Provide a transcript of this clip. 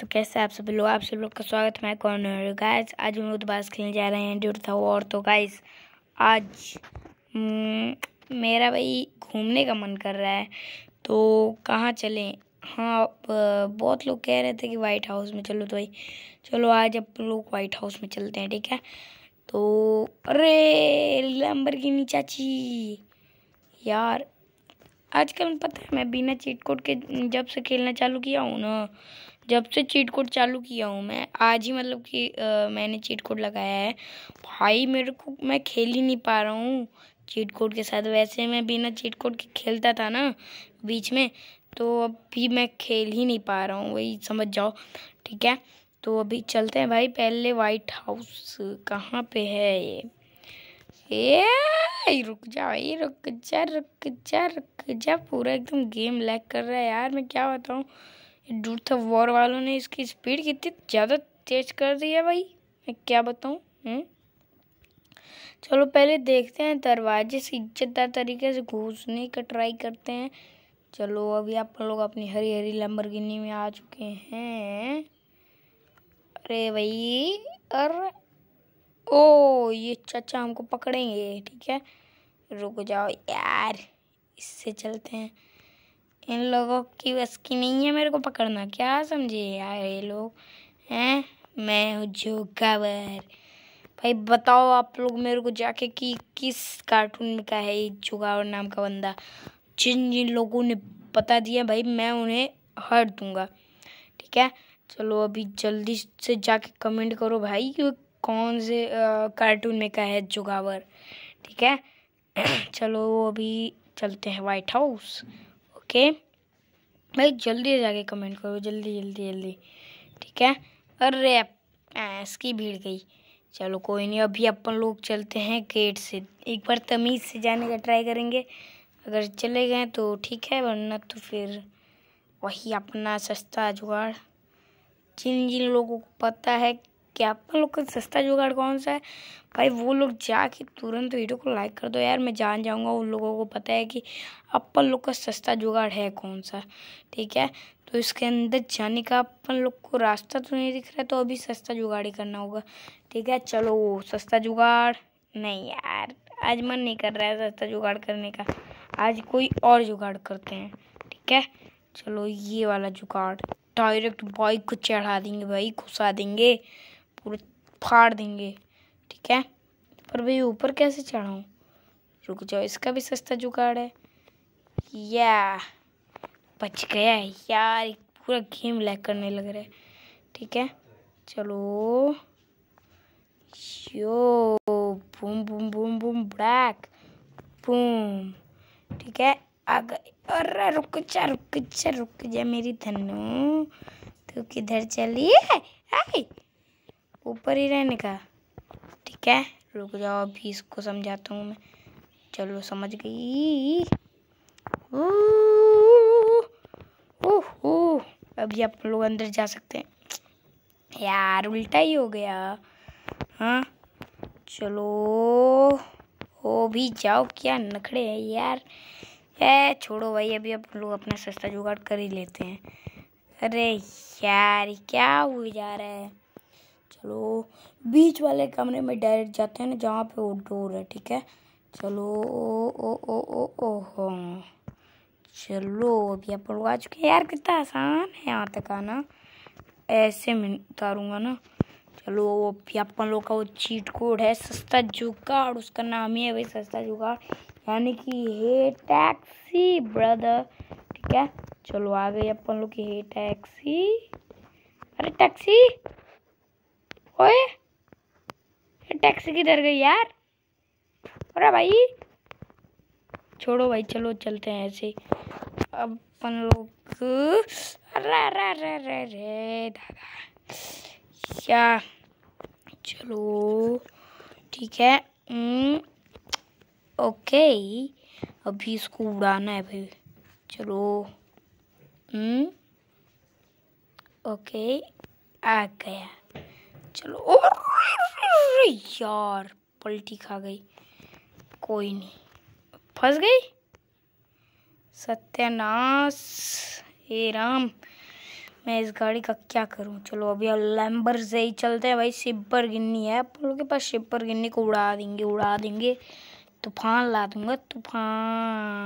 तो कैसे आप सब लोग आप सब लोग का स्वागत है मैं कॉर्नर गाइस आज हम लोग दोबारा खेलने जा रहे हैं ड्यूट था और तो गाइस आज हम्म, मेरा भाई घूमने का मन कर रहा है तो कहाँ चलें हाँ बहुत लोग कह रहे थे कि वाइट हाउस में चलो तो भाई चलो आज आप लोग वाइट हाउस में चलते हैं ठीक है तो अरे लंबर की चाची यार आजकल पता है मैं बिना चीट कोड के जब से खेलना चालू किया हूँ ना जब से चीट कोड चालू किया हूँ मैं आज ही मतलब कि मैंने चीट कोड लगाया है भाई मेरे को मैं खेल ही नहीं पा रहा हूँ चीट कोड के साथ वैसे मैं बिना चीट कोड के खेलता था ना बीच में तो अभी मैं खेल ही नहीं पा रहा हूँ वही समझ जाओ ठीक है तो अभी चलते हैं भाई पहले वाइट हाउस कहाँ पे है ये ए रुक जा भाई रुक जा रुक जा रुक जा पूरा एकदम गेम लैग कर रहा है यार मैं क्या बताऊँ डूर था वॉर वालों ने इसकी स्पीड कितनी ज़्यादा तेज कर दी है भाई मैं क्या बताऊँ हम्म? चलो पहले देखते हैं दरवाजे से इज्जतदार तरीके से घुसने का ट्राई करते हैं चलो अभी आप लोग अपनी हरी हरी लंबरगिनी में आ चुके हैं अरे भाई अरे ओ ये चाचा हमको पकड़ेंगे ठीक है रुक जाओ यार इससे चलते हैं इन लोगों की बस की नहीं है मेरे को पकड़ना क्या समझे यार ये लोग हैं मैं हूँ जोगावर भाई बताओ आप लोग मेरे को जाके कि किस कार्टून का है ये जोगावर नाम का बंदा जिन जिन लोगों ने बता दिया भाई मैं उन्हें हट दूंगा ठीक है चलो अभी जल्दी से जाके कमेंट करो भाई कौन से कार्टून में का है जुगावर ठीक है चलो अभी चलते हैं वाइट हाउस ओके भाई जल्दी जाके कमेंट करो जल्दी जल्दी जल्दी ठीक है अरे इसकी भीड़ गई चलो कोई नहीं अभी अपन लोग चलते हैं गेट से एक बार तमीज़ से जाने का ट्राई करेंगे अगर चले गए तो ठीक है वरना तो फिर वही अपना सस्ता जुगाड़ जिन जिन लोगों को पता है कि आप लोग का सस्ता जुगाड़ कौन सा है भाई वो लोग जाके तुरंत वीडियो को लाइक कर दो यार मैं जान जाऊंगा उन लोगों को पता है कि अपन लोग का सस्ता जुगाड़ है कौन सा ठीक है तो इसके अंदर जाने का अपन लोग को रास्ता तो नहीं दिख रहा तो अभी सस्ता जुगाड़ ही करना होगा ठीक है चलो सस्ता जुगाड़ नहीं यार आज मन नहीं कर रहा है सस्ता जुगाड़ करने का आज कोई और जुगाड़ करते हैं ठीक है चलो ये वाला जुगाड़ डायरेक्ट बाइक को चढ़ा देंगे भाई घुसा देंगे पूरे फाड़ देंगे ठीक है पर भाई ऊपर कैसे चढ़ाऊँ रुक जाओ इसका भी सस्ता जुगाड़ है या बच गया यार पूरा गेम लैक करने लग रहा है ठीक है चलो yo boom boom boom boom black boom ठीक है आ अरे रुक जा रुक जा रुक जा मेरी धनु तू किधर चली है आई ऊपर ही रहने का ठीक है रुक जाओ अभी इसको समझाता हूँ मैं चलो समझ गई ओहो अभी आप लोग अंदर जा सकते हैं यार उल्टा ही हो गया हाँ चलो हो भी जाओ क्या नखड़े हैं यार ए छोड़ो भाई अभी आप लोग अपना सस्ता जुगाड़ कर ही लेते हैं अरे यार क्या हो जा रहा है चलो बीच वाले कमरे में डायरेक्ट जाते हैं ना जहाँ पे वो डोर है ठीक है चलो ओ ओ ओ ओ ओ हो चलो अभी आप लोग आ चुके हैं यार कितना आसान है यहाँ तक आना ऐसे में उतारूँगा ना चलो वो भी अपन लोग का वो चीट कोड है सस्ता जुगाड़ उसका नाम ही है भाई सस्ता जुगाड़ यानी कि हे टैक्सी ब्रदर ठीक है चलो आ गई अपन लोग की हे टैक्सी अरे टैक्सी ओए टैक्सी किधर गई यार अरे भाई छोड़ो भाई चलो चलते हैं ऐसे अब अपन लोग अरे अरे अरे अरे अरे दादा क्या चलो ठीक है हम्म, ओके अभी इसको उड़ाना है भाई चलो हम्म, ओके आ गया चलो ओ यार पलटी खा गई कोई नहीं फंस गई सत्यानाश हे राम मैं इस गाड़ी का क्या करूं चलो अभी लैम्बर से ही चलते हैं भाई शिपर गिन्नी है अपन के पास शिपर गिन्नी को उड़ा देंगे उड़ा देंगे तूफान ला दूंगा तूफान